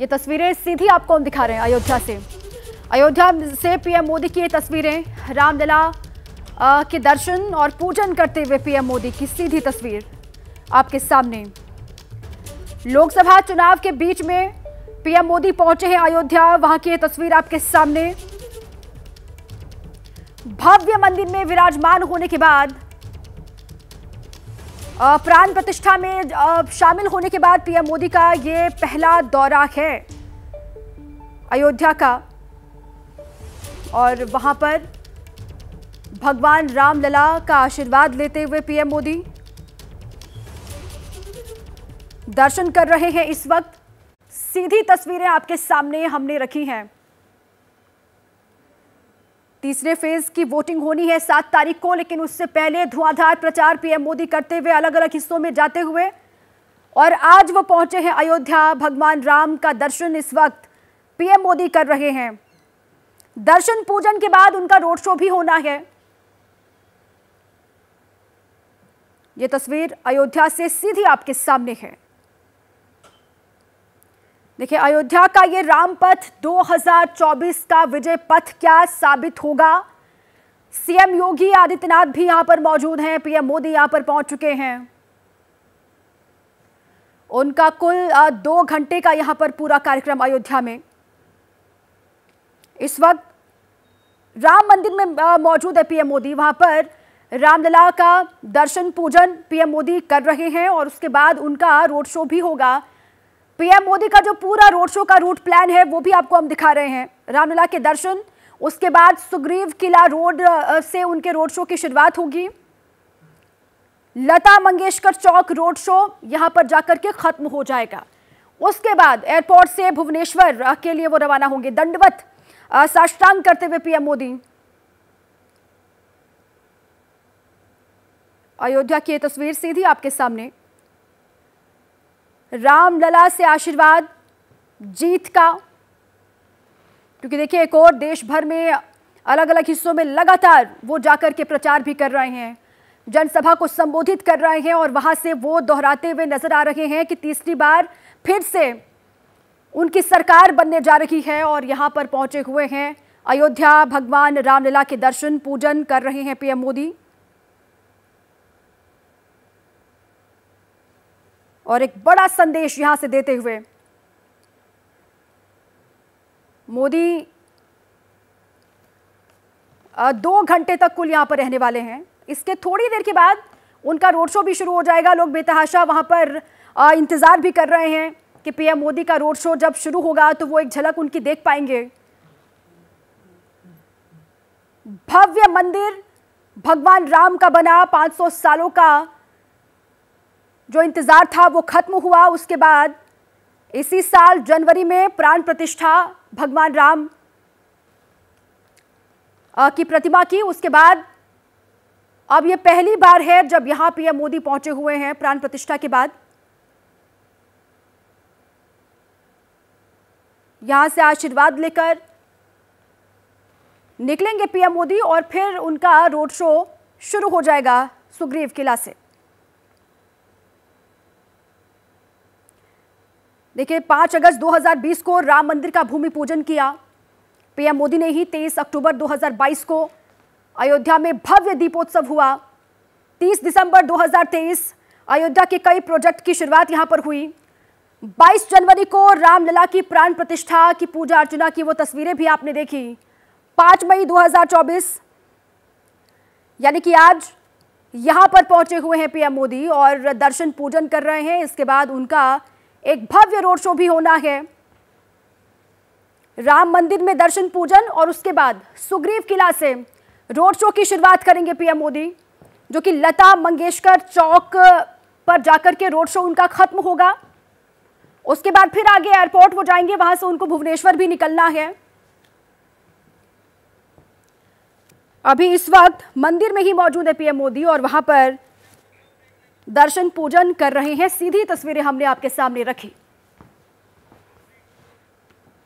ये तस्वीरें सीधी आपको हम दिखा रहे हैं अयोध्या से अयोध्या से पीएम मोदी की ये तस्वीरें रामलला के दर्शन और पूजन करते हुए पीएम मोदी की सीधी तस्वीर आपके सामने लोकसभा चुनाव के बीच में पीएम मोदी पहुंचे हैं अयोध्या वहां की ये तस्वीर आपके सामने भव्य मंदिर में विराजमान होने के बाद प्राण प्रतिष्ठा में शामिल होने के बाद पीएम मोदी का ये पहला दौरा है अयोध्या का और वहां पर भगवान रामलला का आशीर्वाद लेते हुए पीएम मोदी दर्शन कर रहे हैं इस वक्त सीधी तस्वीरें आपके सामने हमने रखी हैं तीसरे फेज की वोटिंग होनी है सात तारीख को लेकिन उससे पहले धुआंधार प्रचार पीएम मोदी करते हुए अलग अलग हिस्सों में जाते हुए और आज वो पहुंचे हैं अयोध्या भगवान राम का दर्शन इस वक्त पीएम मोदी कर रहे हैं दर्शन पूजन के बाद उनका रोड शो भी होना है ये तस्वीर अयोध्या से सीधी आपके सामने है देखिए अयोध्या का ये रामपथ 2024 का विजय पथ क्या साबित होगा सीएम योगी आदित्यनाथ भी यहां पर मौजूद हैं पीएम मोदी यहां पर पहुंच चुके हैं उनका कुल दो घंटे का यहां पर पूरा कार्यक्रम अयोध्या में इस वक्त राम मंदिर में मौजूद है पीएम मोदी वहां पर रामलला का दर्शन पूजन पीएम मोदी कर रहे हैं और उसके बाद उनका रोड शो भी होगा पीएम मोदी का जो पूरा रोड शो का रूट प्लान है वो भी आपको हम दिखा रहे हैं रामलीला के दर्शन उसके बाद सुग्रीव किला रोड से उनके रोड शो की शुरुआत होगी लता मंगेशकर चौक रोड शो यहां पर जाकर के खत्म हो जाएगा उसके बाद एयरपोर्ट से भुवनेश्वर के लिए वो रवाना होंगे दंडवत साष्टांग करते हुए पीएम मोदी अयोध्या की तस्वीर सीधी आपके सामने रामलला से आशीर्वाद जीत का क्योंकि देखिए एक और देश भर में अलग अलग हिस्सों में लगातार वो जाकर के प्रचार भी कर रहे हैं जनसभा को संबोधित कर रहे हैं और वहाँ से वो दोहराते हुए नजर आ रहे हैं कि तीसरी बार फिर से उनकी सरकार बनने जा रही है और यहाँ पर पहुंचे हुए हैं अयोध्या भगवान रामलीला के दर्शन पूजन कर रहे हैं पीएम मोदी और एक बड़ा संदेश यहां से देते हुए मोदी दो घंटे तक कुल यहां पर रहने वाले हैं इसके थोड़ी देर के बाद उनका रोड शो भी शुरू हो जाएगा लोग बेतहाशा वहां पर इंतज़ार भी कर रहे हैं कि पीएम मोदी का रोड शो जब शुरू होगा तो वो एक झलक उनकी देख पाएंगे भव्य मंदिर भगवान राम का बना 500 सालों का जो इंतज़ार था वो ख़त्म हुआ उसके बाद इसी साल जनवरी में प्राण प्रतिष्ठा भगवान राम की प्रतिमा की उसके बाद अब ये पहली बार है जब यहां पीएम मोदी पहुंचे हुए हैं प्राण प्रतिष्ठा के बाद यहां से आशीर्वाद लेकर निकलेंगे पीएम मोदी और फिर उनका रोड शो शुरू हो जाएगा सुग्रीव किला से देखिए पांच अगस्त 2020 को राम मंदिर का भूमि पूजन किया पीएम मोदी ने ही 23 अक्टूबर 2022 को अयोध्या में भव्य दीपोत्सव हुआ 30 दिसंबर 2023 अयोध्या के कई प्रोजेक्ट की शुरुआत यहां पर हुई 22 जनवरी को रामलला की प्राण प्रतिष्ठा की पूजा अर्चना की वो तस्वीरें भी आपने देखी 5 मई 2024 यानी कि आज यहां पर पहुंचे हुए हैं पीएम मोदी और दर्शन पूजन कर रहे हैं इसके बाद उनका एक भव्य रोड शो भी होना है राम मंदिर में दर्शन पूजन और उसके बाद सुग्रीव किला से रोड शो की शुरुआत करेंगे पीएम मोदी जो कि लता मंगेशकर चौक पर जाकर के रोड शो उनका खत्म होगा उसके बाद फिर आगे एयरपोर्ट वो जाएंगे वहां से उनको भुवनेश्वर भी निकलना है अभी इस वक्त मंदिर में ही मौजूद है पीएम मोदी और वहां पर दर्शन पूजन कर रहे हैं सीधी तस्वीरें हमने आपके सामने रखी